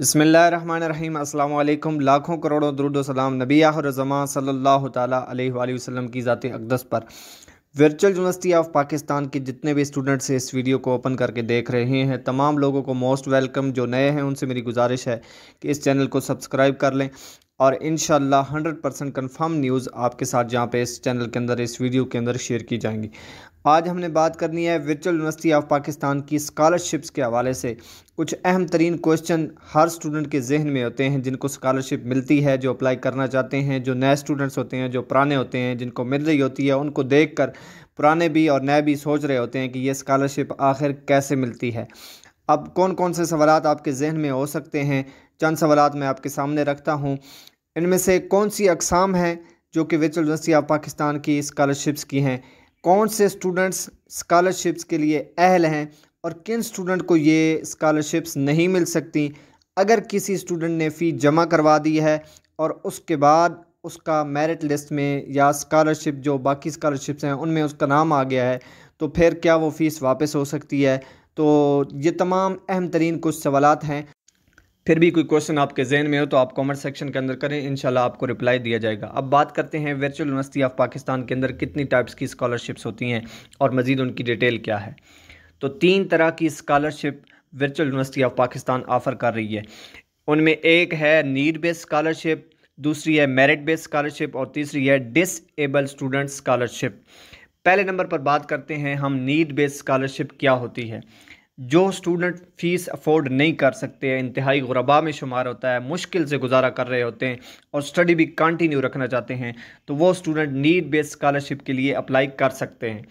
बसमीम् अल्लाम लाखों करोड़ों दरुद सलाम नबी रज़मा सल्ला वसम की ज़ात अकदस पर वर्चुअल यूनिवर्सिटी ऑफ पाकिस्तान के जितने भी स्टूडेंट्स इस वीडियो को ओपन करके देख रहे हैं तमाम लोगों को मोस्ट वेलकम जो नए हैं उनसे मेरी गुजारिश है कि इस चैनल को सब्सक्राइब कर लें और इन हंड्रेड परसेंट कन्फर्म न्यूज़ आपके साथ जहाँ पे इस चैनल के अंदर इस वीडियो के अंदर शेयर की जाएंगी आज हमने बात करनी है वर्चुअल यूनिवर्सिटी ऑफ पाकिस्तान की स्कॉलरशिप्स के हवाले से कुछ अहम तरीन क्वेश्चन हर स्टूडेंट के जहन में होते हैं जिनको स्कॉलरशिप मिलती है जो अप्लाई करना चाहते हैं जो नए स्टूडेंट्स होते हैं जो पुराने होते हैं जिनको मिल रही होती है उनको देख कर पुराने भी और नए भी सोच रहे होते हैं कि ये स्कॉलरशिप आखिर कैसे मिलती है अब कौन कौन से सवाल आपके जहन में हो सकते हैं चंद सवाल मैं आपके सामने रखता हूँ इनमें से कौन सी अकसाम हैं जो कि वेचल यूनिवर्सिटी ऑफ पाकिस्तान की स्कॉलरशिप्स की हैं कौन से स्टूडेंट्स स्कॉलरशिप्स के लिए अहल हैं और किन स्टूडेंट को ये स्कॉलरशिप्स नहीं मिल सकती अगर किसी स्टूडेंट ने फ़ी जमा करवा दी है और उसके बाद उसका मेरिट लिस्ट में या स्कॉलरशिप जो बाकी स्कॉलरशिप्स हैं उनमें उसका नाम आ गया है तो फिर क्या वो फ़ीस वापस हो सकती है तो ये तमाम अहम तरीन कुछ सवालत हैं फिर भी कोई क्वेश्चन आपके जहन में हो तो आप कमेंट सेक्शन के अंदर करें इंशाल्लाह आपको रिप्लाई दिया जाएगा अब बात करते हैं वर्चुअल यूनिवर्सिटी ऑफ पाकिस्तान के अंदर कितनी टाइप्स की स्कॉलरशिप्स होती हैं और मज़ीद उनकी डिटेल क्या है तो तीन तरह की scholarship virtual university of Pakistan offer कर रही है उनमें एक है नीड बेस्ड स्कॉलरशिप दूसरी है मेरिट बेस्ड स्कॉलरशिप और तीसरी है डिसएबल स्टूडेंट स्कॉलरशिप पहले नंबर पर बात करते हैं हम नीड बेस्ड स्कॉलरशिप क्या होती है जो स्टूडेंट फ़ीस अफोर्ड नहीं कर सकते हैं इंतहाई गुरबा में शुमार होता है मुश्किल से गुजारा कर रहे होते हैं और स्टडी भी कंटिन्यू रखना चाहते हैं तो वो स्टूडेंट नीड बेस्ड स्कॉलरशिप के लिए अप्लाई कर सकते हैं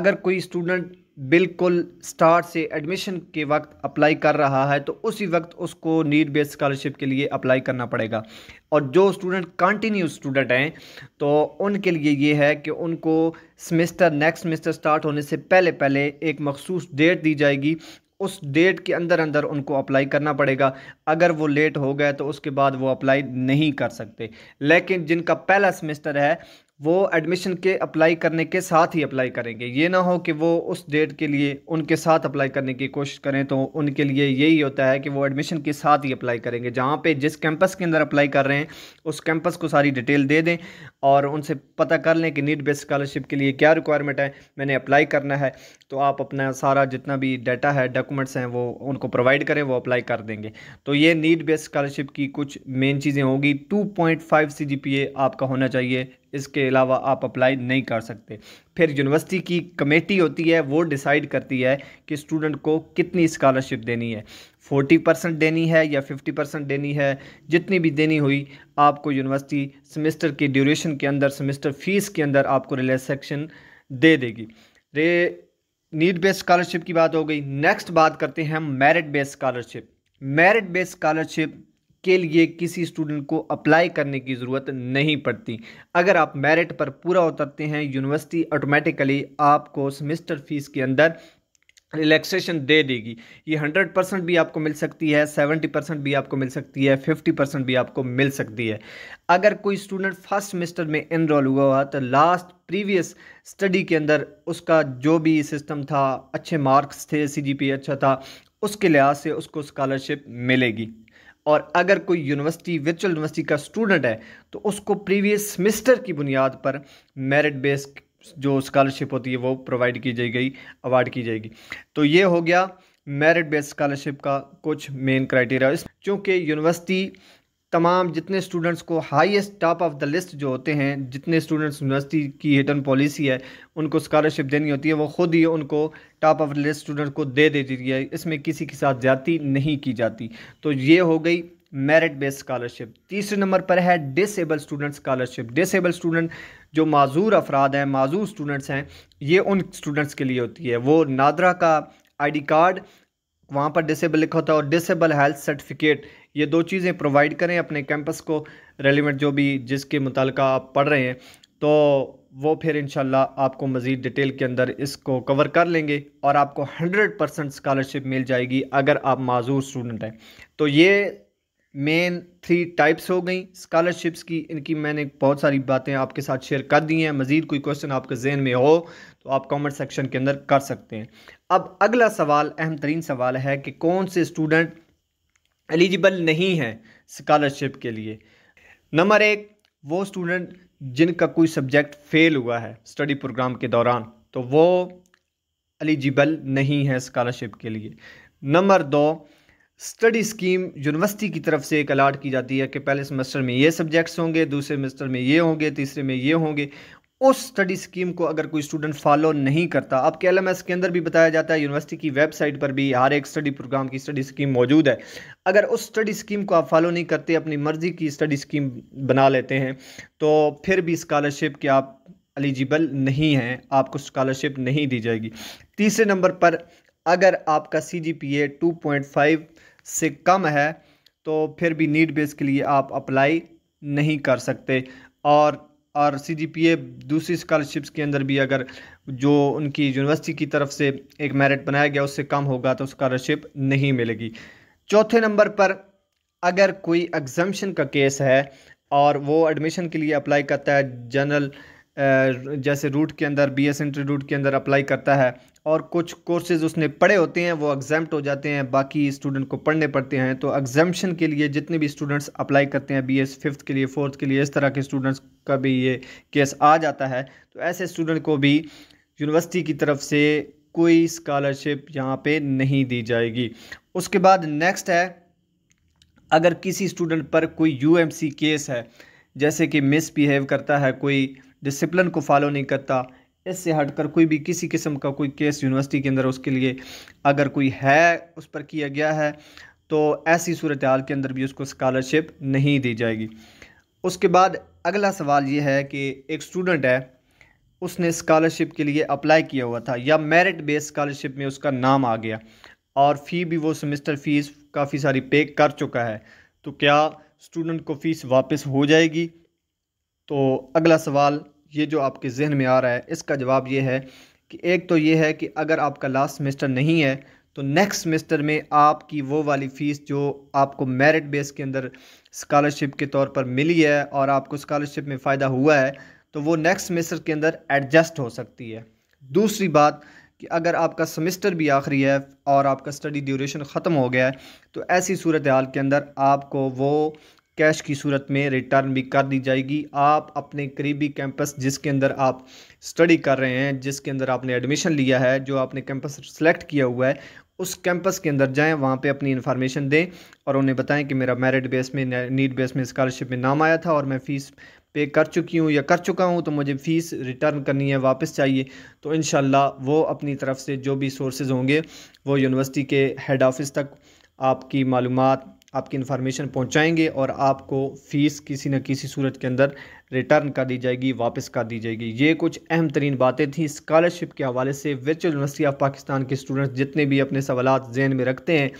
अगर कोई स्टूडेंट बिल्कुल स्टार्ट से एडमिशन के वक्त अप्लाई कर रहा है तो उसी वक्त उसको नीट बेस्ड स्कॉलरशिप के लिए अप्लाई करना पड़ेगा और जो स्टूडेंट कंटिन्यू स्टूडेंट हैं तो उनके लिए ये है कि उनको सेमेस्टर नेक्स्ट सेमेस्टर स्टार्ट होने से पहले पहले एक मखसूस डेट दी जाएगी उस डेट के अंदर अंदर उनको अप्लाई करना पड़ेगा अगर वो लेट हो गए तो उसके बाद वो अप्लाई नहीं कर सकते लेकिन जिनका पहला सेमेस्टर है वो एडमिशन के अप्लाई करने के साथ ही अप्लाई करेंगे ये ना हो कि वो उस डेट के लिए उनके साथ अप्लाई करने की कोशिश करें तो उनके लिए यही होता है कि वो एडमिशन के साथ ही अप्लाई करेंगे जहाँ पे जिस कैंपस के अंदर अप्लाई कर रहे हैं उस कैंपस को सारी डिटेल दे दें और उनसे पता कर लें कि नीट बेस्ड स्कॉलरशिप के लिए क्या रिक्वायरमेंट है मैंने अप्लाई करना है तो आप अपना सारा जितना भी डाटा है डॉक्यूमेंट्स हैं वो उनको प्रोवाइड करें वो अप्लाई कर देंगे तो ये नीट बेस्ड स्कॉलरशिप की कुछ मेन चीज़ें होगी two point five C G P A आपका होना चाहिए इसके अलावा आप अप्लाई नहीं कर सकते फिर यूनिवर्सिटी की कमेटी होती है वो डिसाइड करती है कि स्टूडेंट को कितनी स्कॉलरशिप देनी है फोर्टी परसेंट देनी है या फिफ्टी परसेंट देनी है जितनी भी देनी हुई आपको यूनिवर्सिटी सेमेस्टर की ड्यूरेशन के अंदर सेमेस्टर फ़ीस के अंदर आपको रिलैक्सेशन दे देगी रे नीट बेस्ड स्कॉलरशिप की बात हो गई नेक्स्ट बात करते हैं merit based scholarship merit based scholarship के लिए किसी स्टूडेंट को अप्लाई करने की ज़रूरत नहीं पड़ती अगर आप मेरिट पर पूरा उतरते हैं यूनिवर्सिटी ऑटोमेटिकली आपको सेमेस्टर फीस के अंदर रिलैक्सेशन दे देगी ये हंड्रेड परसेंट भी आपको मिल सकती है सेवेंटी परसेंट भी आपको मिल सकती है फिफ्टी परसेंट भी आपको मिल सकती है अगर कोई स्टूडेंट फर्स्ट सेमेस्टर में इनरोल हुआ हुआ तो लास्ट प्रीवियस स्टडी के अंदर उसका जो भी सिस्टम था अच्छे मार्क्स थे सी अच्छा था उसके लिहाज से उसको स्कॉलरशिप मिलेगी और अगर कोई यूनिवर्सिटी वर्चुअल यूनिवर्सिटी का स्टूडेंट है तो उसको प्रीवियस सेमिस्टर की बुनियाद पर मेरिट बेस्ड जो स्कॉलरशिप होती है वो प्रोवाइड की जाएगी अवार्ड की जाएगी तो ये हो गया मेरिट बेस्ड स्कॉलरशिप का कुछ मेन क्राइटेरिया चूँकि यूनिवर्सिटी तमाम जितने स्टूडेंट्स को highest top of the list जो होते हैं जितने स्टूडेंट्स यूनिवर्सिटी की हिटर्न पॉलिसी है उनको स्कॉलरशिप देनी होती है वो खुद ही उनको top of the list student को दे देती है इसमें किसी के साथ ज़्यादा नहीं की जाती तो ये हो गई मेरिट बेस्ड स्कॉलरशिप तीसरे नंबर पर है disable student scholarship disable student जो माजूर अफराद हैं माजूर स्टूडेंट्स हैं ये उन स्टूडेंट्स के लिए होती है वो नादरा का आईडी कार्ड वहाँ पर डिसेबल लिखा होता है और डिसेबल हेल्थ सर्टिफिकेट ये दो चीज़ें प्रोवाइड करें अपने कैंपस को रेलिवेंट जो भी जिसके मुतल आप पढ़ रहे हैं तो वो फिर इन आपको मज़ीद डिटेल के अंदर इसको कवर कर लेंगे और आपको हंड्रेड परसेंट स्कालरशिप मिल जाएगी अगर आप माजूर स्टूडेंट हैं तो ये मेन थ्री टाइप्स हो गई स्कॉलरशिप्स की इनकी मैंने बहुत सारी बातें आपके साथ शेयर कर दी हैं मज़ीद कोई क्वेश्चन आपके जहन में हो तो आप कमेंट सेक्शन के अंदर कर सकते हैं अब अगला सवाल अहम तरीन सवाल है कि कौन से स्टूडेंट एलिजिबल नहीं है स्कॉलरशिप के लिए नंबर एक वो स्टूडेंट जिनका कोई सब्जेक्ट फेल हुआ है स्टडी प्रोग्राम के दौरान तो वो एलिजिबल नहीं है स्कॉलरशिप के लिए नंबर दो स्टडी स्कीम यूनिवर्सिटी की तरफ से एक अलाट की जाती है कि पहले सेमेस्टर में ये सब्जेक्ट्स होंगे दूसरे सेमेस्टर में ये होंगे तीसरे में ये होंगे उस स्टडी स्कीम को अगर कोई स्टूडेंट फॉलो नहीं करता आपके एल के अंदर भी बताया जाता है यूनिवर्सिटी की वेबसाइट पर भी हर एक स्टडी प्रोग्राम की स्टडी स्कीम मौजूद है अगर उस स्टडी स्कीम को आप फॉलो नहीं करते अपनी मर्ज़ी की स्टडी स्कीम बना लेते हैं तो फिर भी स्कॉलरशिप के आप एलिजिबल नहीं हैं आपको स्कॉलरशिप नहीं दी जाएगी तीसरे नंबर पर अगर आपका C G P A two point five से कम है तो फिर भी नीट बेस के लिए आप अप्लाई नहीं कर सकते और और सी जी पी ए दूसरी स्कॉलरशिप्स के अंदर भी अगर जो उनकी यूनिवर्सिटी की तरफ से एक मेरिट बनाया गया उससे कम होगा तो स्कॉलरशिप नहीं मिलेगी चौथे नंबर पर अगर कोई एग्जम्पन का केस है और वो एडमिशन के लिए अप्लाई करता है जनरल जैसे रूट के अंदर बी एस एंट्री रूट के अंदर अप्लाई करता है और कुछ कोर्सेज उसने पढ़े होते हैं वो एग्जाम्प्ट हो जाते हैं बाकी स्टूडेंट को पढ़ने पड़ते हैं तो एग्जामेशन के लिए जितने भी स्टूडेंट्स अप्लाई करते हैं बी एस फिफ्थ के लिए फोर्थ के लिए इस तरह के स्टूडेंट्स का भी ये केस आ जाता है तो ऐसे स्टूडेंट को भी यूनिवर्सिटी की तरफ से कोई स्कॉलरशिप यहाँ पे नहीं दी जाएगी उसके बाद नेक्स्ट है अगर किसी स्टूडेंट पर कोई यू केस है जैसे कि मिसबिहेव करता है कोई डिसिप्लिन को फॉलो नहीं करता इससे हटकर कोई भी किसी किस्म का कोई केस यूनिवर्सिटी के अंदर उसके लिए अगर कोई है उस पर किया गया है तो ऐसी सूरत हाल के अंदर भी उसको स्कॉलरशिप नहीं दी जाएगी उसके बाद अगला सवाल ये है कि एक स्टूडेंट है उसने स्कॉलरशिप के लिए अप्लाई किया हुआ था या मेरिट बेस्ड स्कॉलरशिप में उसका नाम आ गया और फ़ी भी वो सेमेस्टर फ़ीस काफ़ी सारी पे कर चुका है तो क्या स्टूडेंट को फ़ीस वापस हो जाएगी तो अगला सवाल ये जो आपके जहन में आ रहा है इसका जवाब ये है कि एक तो ये है कि अगर आपका लास्ट सेमेस्टर नहीं है तो नेक्स्ट सेमेस्टर में आपकी वो वाली फ़ीस जो आपको मेरिट बेस के अंदर स्कॉलरशिप के तौर पर मिली है और आपको स्कॉलरशिप में फ़ायदा हुआ है तो वो नेक्स्ट सेमेस्टर के अंदर एडजस्ट हो सकती है दूसरी बात कि अगर आपका सेमेस्टर भी आखिरी है और आपका स्टडी ड्यूरेशन ख़त्म हो गया है तो ऐसी सूरत हाल के अंदर आपको वो कैश की सूरत में रिटर्न भी कर दी जाएगी आप अपने करीबी कैंपस जिसके अंदर आप स्टडी कर रहे हैं जिसके अंदर आपने एडमिशन लिया है जो आपने कैंपस सेलेक्ट किया हुआ है उस कैंपस के अंदर जाएं वहाँ पे अपनी इन्फॉर्मेशन दें और उन्हें बताएं कि मेरा मेरिट बेस में नीट बेस में स्कॉलरशिप में नाम आया था और मैं फ़ीस पे कर चुकी हूँ या कर चुका हूँ तो मुझे फ़ीस रिटर्न करनी है वापस चाहिए तो इन वो अपनी तरफ से जो भी सोर्सेज होंगे वो यूनिवर्सिटी के हेड ऑफिस तक आपकी मालूम आपकी इन्फॉर्मेशन पहुंचाएंगे और आपको फ़ीस किसी न किसी सूरत के अंदर रिटर्न कर दी जाएगी वापस कर दी जाएगी ये कुछ अहम तरीन बातें थी स्कॉलरशिप के हवाले से वर्चुअल यूनिवर्सिटी ऑफ पाकिस्तान के स्टूडेंट्स जितने भी अपने सवाल जहन में रखते हैं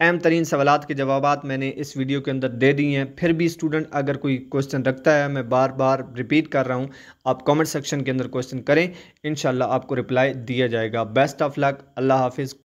अहम तरीन सवाल के जवाब मैंने इस वीडियो के अंदर दे दिए हैं फिर भी स्टूडेंट अगर कोई क्वेश्चन रखता है मैं बार बार रिपीट कर रहा हूँ आप कॉमेंट सेक्शन के अंदर क्वेश्चन करें इन आपको रिप्लाई दिया जाएगा बेस्ट ऑफ लक अल्लाह हाफिज़